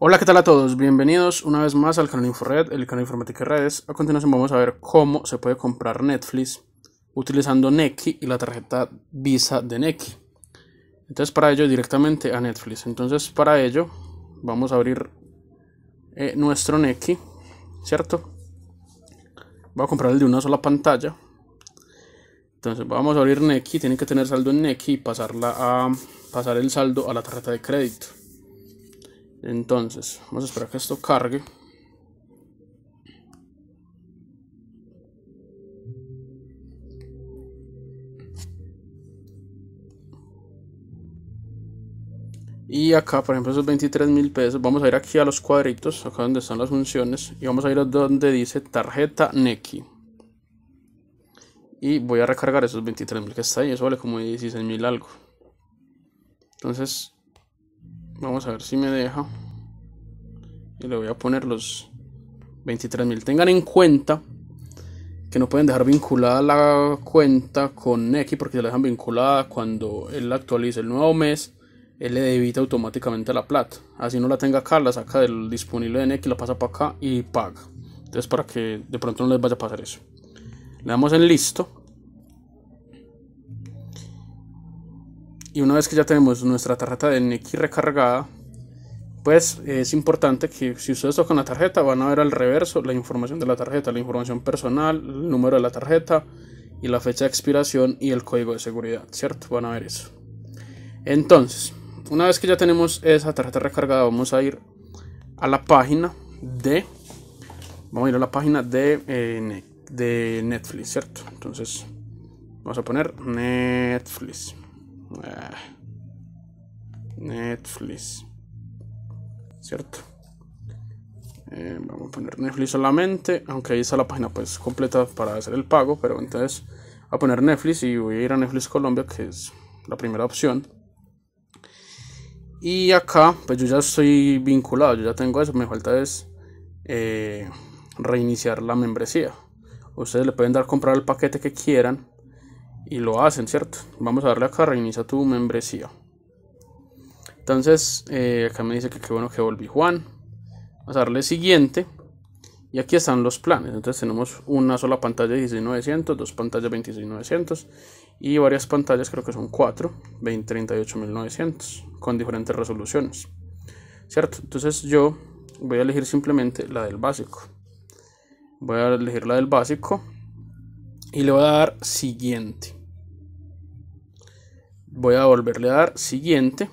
Hola, ¿qué tal a todos? Bienvenidos una vez más al canal InfoRed, el canal Informática y Redes. A continuación vamos a ver cómo se puede comprar Netflix utilizando Neki y la tarjeta Visa de Neki. Entonces para ello directamente a Netflix. Entonces para ello vamos a abrir eh, nuestro Neki, ¿cierto? Voy a comprar el de una sola pantalla. Entonces vamos a abrir Neki, tienen que tener saldo en Neki y pasarla a, pasar el saldo a la tarjeta de crédito. Entonces, vamos a esperar que esto cargue. Y acá, por ejemplo, esos 23 mil pesos, vamos a ir aquí a los cuadritos, acá donde están las funciones, y vamos a ir a donde dice tarjeta Neki. Y voy a recargar esos 23 que está ahí, eso vale como 16 mil algo. Entonces, Vamos a ver si me deja. Y le voy a poner los 23.000. Tengan en cuenta que no pueden dejar vinculada la cuenta con X porque se la dejan vinculada cuando él actualice el nuevo mes. Él le debita automáticamente la plata. Así no la tenga acá, la saca del disponible de Neki, la pasa para acá y paga. Entonces para que de pronto no les vaya a pasar eso. Le damos en listo Y una vez que ya tenemos nuestra tarjeta de Nequi recargada, pues es importante que si ustedes tocan la tarjeta van a ver al reverso la información de la tarjeta, la información personal, el número de la tarjeta y la fecha de expiración y el código de seguridad, ¿cierto? Van a ver eso. Entonces, una vez que ya tenemos esa tarjeta recargada, vamos a ir a la página de... Vamos a ir a la página de, eh, de Netflix, ¿cierto? Entonces, vamos a poner Netflix. Ah. Netflix. ¿Cierto? Eh, vamos a poner Netflix solamente. Aunque ahí está la página pues completa para hacer el pago. Pero entonces a poner Netflix y voy a ir a Netflix Colombia, que es la primera opción. Y acá, pues yo ya estoy vinculado, yo ya tengo eso. Me falta es eh, reiniciar la membresía. Ustedes le pueden dar comprar el paquete que quieran y lo hacen, ¿cierto? Vamos a darle acá, reinicia tu membresía. Entonces, eh, acá me dice que qué bueno que volví Juan. Vamos a darle siguiente. Y aquí están los planes. Entonces tenemos una sola pantalla de 16900, dos pantallas 26900 y varias pantallas, creo que son cuatro 38900 con diferentes resoluciones. ¿Cierto? Entonces yo voy a elegir simplemente la del básico. Voy a elegir la del básico y le voy a dar siguiente voy a volverle a dar siguiente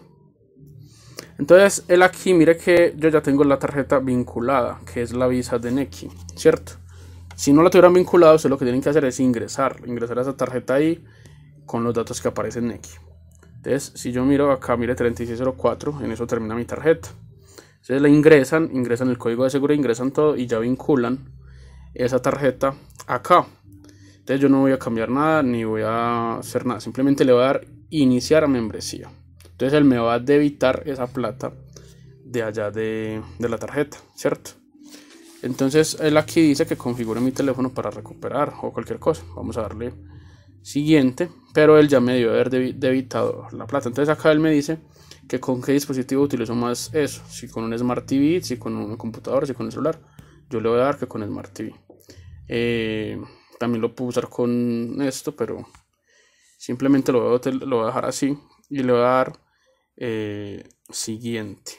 entonces el aquí mire que yo ya tengo la tarjeta vinculada que es la visa de Neki cierto si no la tuvieran vinculada ustedes lo que tienen que hacer es ingresar ingresar a esa tarjeta ahí con los datos que aparecen en Neki entonces si yo miro acá mire 3604 en eso termina mi tarjeta entonces la ingresan ingresan el código de seguro ingresan todo y ya vinculan esa tarjeta acá entonces yo no voy a cambiar nada ni voy a hacer nada simplemente le voy a dar iniciar membresía. Entonces él me va a debitar esa plata de allá de, la tarjeta, ¿cierto? Entonces él aquí dice que configure mi teléfono para recuperar o cualquier cosa. Vamos a darle siguiente, pero él ya me dio haber debitado la plata. Entonces acá él me dice que con qué dispositivo utilizo más eso, si con un Smart TV, si con un computador, si con el celular. Yo le voy a dar que con Smart TV. Eh, también lo puedo usar con esto, pero Simplemente lo voy, a, lo dejar así y le voy a dar eh, siguiente.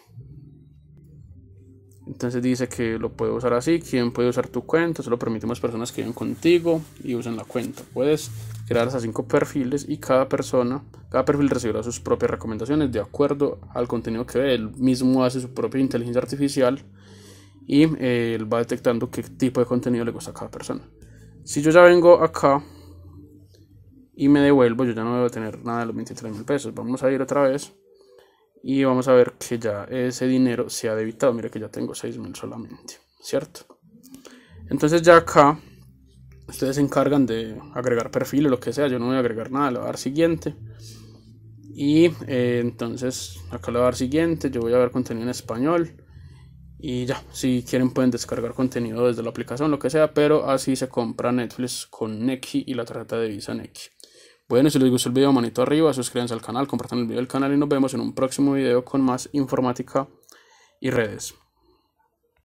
Entonces dice que lo puede usar así, quien puede usar tu cuenta, solo permitimos personas que viven contigo y usen la cuenta. Puedes crear hasta cinco perfiles y cada persona, cada perfil recibirá sus propias recomendaciones de acuerdo al contenido que ve. Él mismo hace su propia inteligencia artificial y eh, él va detectando qué tipo de contenido le gusta a cada persona. Si yo ya vengo acá y me devuelvo, yo ya no debo tener nada de los 23 mil pesos. Vamos a ir otra vez y vamos a ver que ya ese dinero se ha debitado. Mira que ya tengo 6 mil solamente, ¿cierto? Entonces ya acá ustedes se encargan de agregar perfiles, lo que sea. Yo no voy a agregar nada, le voy a dar siguiente. Y eh, entonces acá le voy a dar siguiente, yo voy a ver contenido en español. Y ya, si quieren pueden descargar contenido desde la aplicación, lo que sea, pero así se compra Netflix con Neki y la tarjeta de Visa Neki. Bueno, si les gustó el video, manito arriba, suscríbanse al canal, compartan el video del canal y nos vemos en un próximo video con más informática y redes.